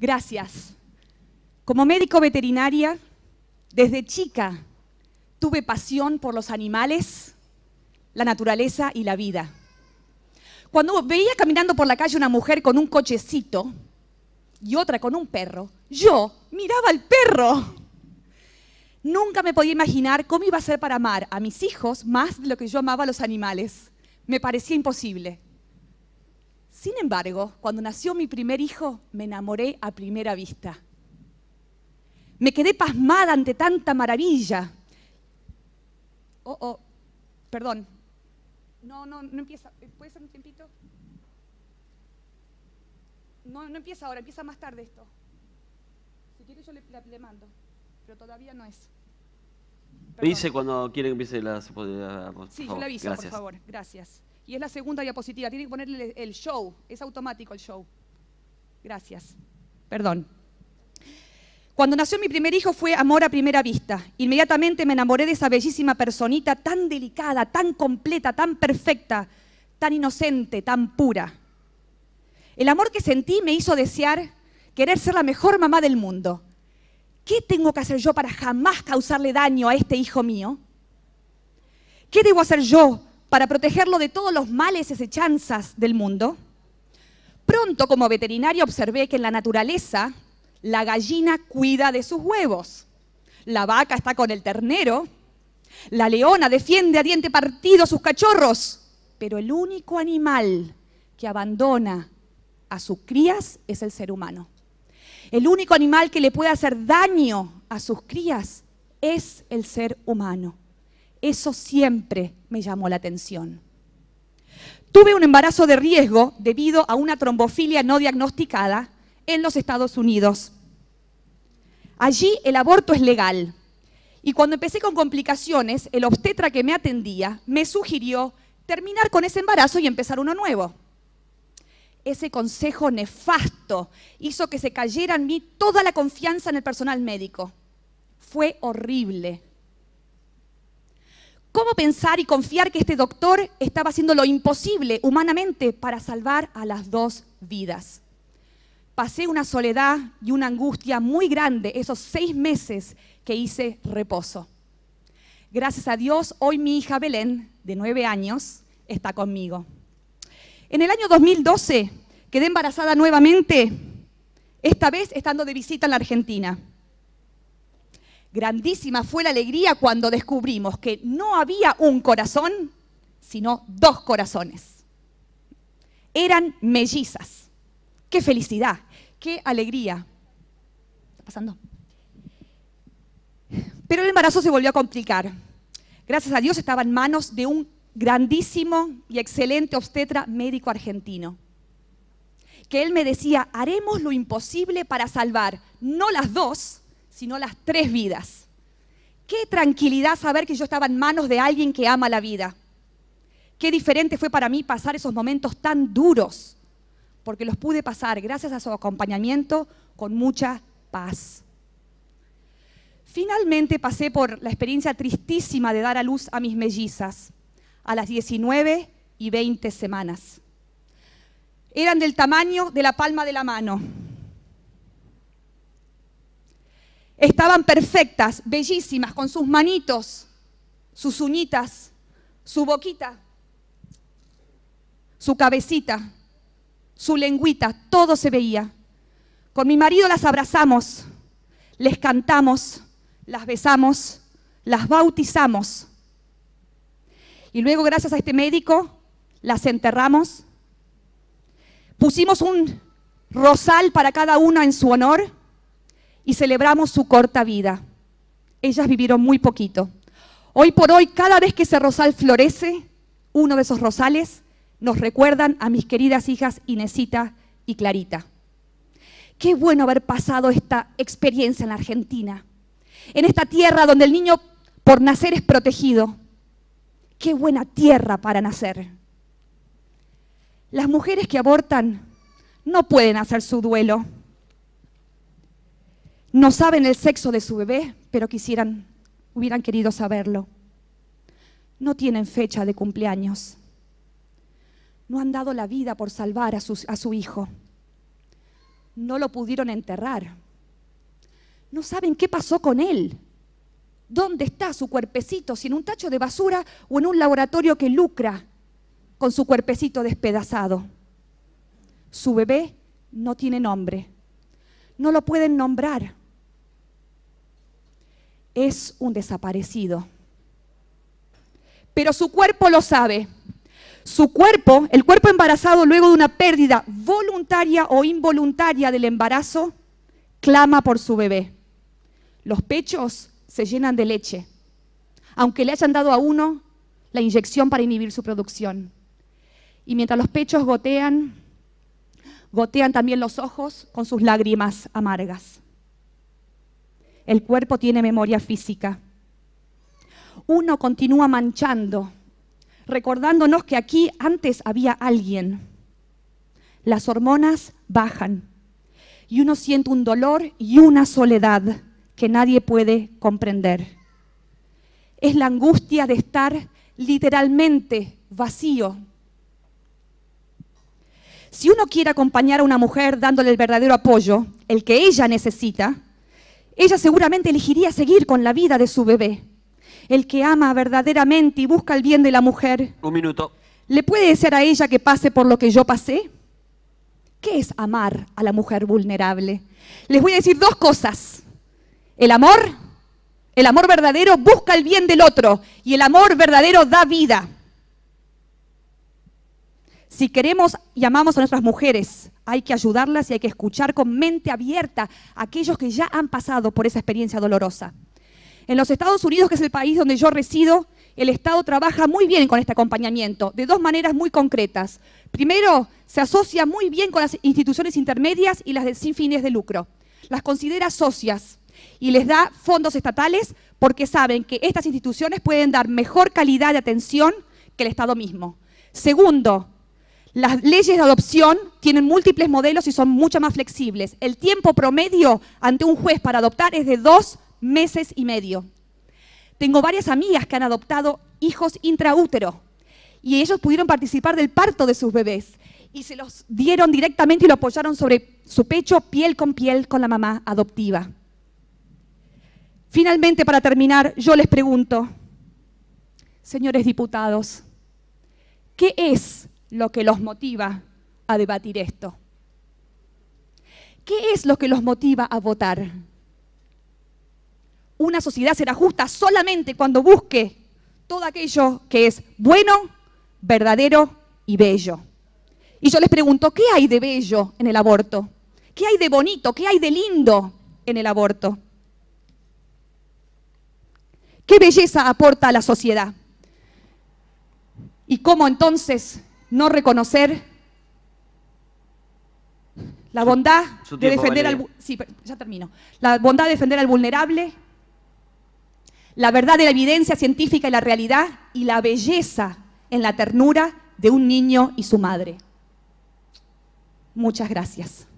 Gracias. Como médico veterinaria, desde chica tuve pasión por los animales, la naturaleza y la vida. Cuando veía caminando por la calle una mujer con un cochecito y otra con un perro, yo miraba al perro. Nunca me podía imaginar cómo iba a ser para amar a mis hijos más de lo que yo amaba a los animales. Me parecía imposible. Sin embargo, cuando nació mi primer hijo, me enamoré a primera vista. Me quedé pasmada ante tanta maravilla. Oh, oh, perdón. No, no, no empieza. Eh, ¿Puedes ser un tiempito? No, no empieza ahora, empieza más tarde esto. Si quiere yo le, mando, pero todavía no es. Perdón. Dice cuando quiere que empiece la... Ah, sí, yo le aviso, por favor. Gracias. Y es la segunda diapositiva. Tiene que ponerle el show. Es automático el show. Gracias. Perdón. Cuando nació mi primer hijo fue amor a primera vista. Inmediatamente me enamoré de esa bellísima personita tan delicada, tan completa, tan perfecta, tan inocente, tan pura. El amor que sentí me hizo desear querer ser la mejor mamá del mundo. ¿Qué tengo que hacer yo para jamás causarle daño a este hijo mío? ¿Qué debo hacer yo para protegerlo de todos los males y del mundo. Pronto, como veterinario, observé que en la naturaleza la gallina cuida de sus huevos, la vaca está con el ternero, la leona defiende a diente partido a sus cachorros, pero el único animal que abandona a sus crías es el ser humano. El único animal que le puede hacer daño a sus crías es el ser humano. Eso siempre me llamó la atención. Tuve un embarazo de riesgo debido a una trombofilia no diagnosticada en los Estados Unidos. Allí el aborto es legal. Y cuando empecé con complicaciones, el obstetra que me atendía me sugirió terminar con ese embarazo y empezar uno nuevo. Ese consejo nefasto hizo que se cayera en mí toda la confianza en el personal médico. Fue horrible. ¿Cómo pensar y confiar que este doctor estaba haciendo lo imposible humanamente para salvar a las dos vidas? Pasé una soledad y una angustia muy grande esos seis meses que hice reposo. Gracias a Dios, hoy mi hija Belén, de nueve años, está conmigo. En el año 2012 quedé embarazada nuevamente, esta vez estando de visita en la Argentina. Grandísima fue la alegría cuando descubrimos que no había un corazón, sino dos corazones. Eran mellizas. ¡Qué felicidad! ¡Qué alegría! ¿Está pasando? Pero el embarazo se volvió a complicar. Gracias a Dios estaba en manos de un grandísimo y excelente obstetra médico argentino, que él me decía, haremos lo imposible para salvar no las dos, sino las tres vidas. Qué tranquilidad saber que yo estaba en manos de alguien que ama la vida. Qué diferente fue para mí pasar esos momentos tan duros, porque los pude pasar gracias a su acompañamiento con mucha paz. Finalmente pasé por la experiencia tristísima de dar a luz a mis mellizas a las 19 y 20 semanas. Eran del tamaño de la palma de la mano Estaban perfectas, bellísimas, con sus manitos, sus uñitas, su boquita, su cabecita, su lengüita, todo se veía. Con mi marido las abrazamos, les cantamos, las besamos, las bautizamos. Y luego, gracias a este médico, las enterramos. Pusimos un rosal para cada una en su honor y celebramos su corta vida. Ellas vivieron muy poquito. Hoy por hoy, cada vez que ese rosal florece, uno de esos rosales, nos recuerdan a mis queridas hijas Inesita y Clarita. Qué bueno haber pasado esta experiencia en la Argentina, en esta tierra donde el niño por nacer es protegido. Qué buena tierra para nacer. Las mujeres que abortan no pueden hacer su duelo no saben el sexo de su bebé, pero quisieran, hubieran querido saberlo. No tienen fecha de cumpleaños. No han dado la vida por salvar a, su hijo. No lo pudieron enterrar. No saben qué pasó con él. ¿Dónde está su cuerpecito? Si en un tacho de basura o en un laboratorio que lucra con su cuerpecito despedazado. Su bebé no tiene nombre. No lo pueden nombrar es un desaparecido. Pero su cuerpo lo sabe. Su cuerpo, el cuerpo embarazado luego de una pérdida voluntaria o involuntaria del embarazo, clama por su bebé. Los pechos se llenan de leche, aunque le hayan dado a uno la inyección para inhibir su producción. Y mientras los pechos gotean, gotean también los ojos con sus lágrimas amargas. El cuerpo tiene memoria física. Uno continúa manchando, recordándonos que aquí antes había alguien. Las hormonas bajan y uno siente un dolor y una soledad que nadie puede comprender. Es la angustia de estar literalmente vacío. Si uno quiere acompañar a una mujer dándole el verdadero apoyo, el que ella necesita, ella seguramente elegiría seguir con la vida de su bebé. El que ama verdaderamente y busca el bien de la mujer. Un minuto. ¿Le puede decir a ella que pase por lo que yo pasé? ¿Qué es amar a la mujer vulnerable? Les voy a decir dos cosas. El amor, el amor verdadero busca el bien del otro y el amor verdadero da vida. Si queremos y a nuestras mujeres, hay que ayudarlas y hay que escuchar con mente abierta a aquellos que ya han pasado por esa experiencia dolorosa. En los Estados Unidos, que es el país donde yo resido, el Estado trabaja muy bien con este acompañamiento, de dos maneras muy concretas. Primero, se asocia muy bien con las instituciones intermedias y las de, sin fines de lucro. Las considera socias y les da fondos estatales porque saben que estas instituciones pueden dar mejor calidad de atención que el Estado mismo. Segundo, las leyes de adopción tienen múltiples modelos y son mucho más flexibles. El tiempo promedio ante un juez para adoptar es de dos meses y medio. Tengo varias amigas que han adoptado hijos intraútero y ellos pudieron participar del parto de sus bebés y se los dieron directamente y lo apoyaron sobre su pecho piel con piel con la mamá adoptiva. Finalmente, para terminar, yo les pregunto, señores diputados, ¿qué es lo que los motiva a debatir esto. ¿Qué es lo que los motiva a votar? Una sociedad será justa solamente cuando busque todo aquello que es bueno, verdadero y bello. Y yo les pregunto, ¿qué hay de bello en el aborto? ¿Qué hay de bonito? ¿Qué hay de lindo en el aborto? ¿Qué belleza aporta a la sociedad? ¿Y cómo entonces no reconocer la bondad de defender al ya termino. La bondad de defender al vulnerable, la verdad de la evidencia científica y la realidad y la belleza en la ternura de un niño y su madre. Muchas gracias.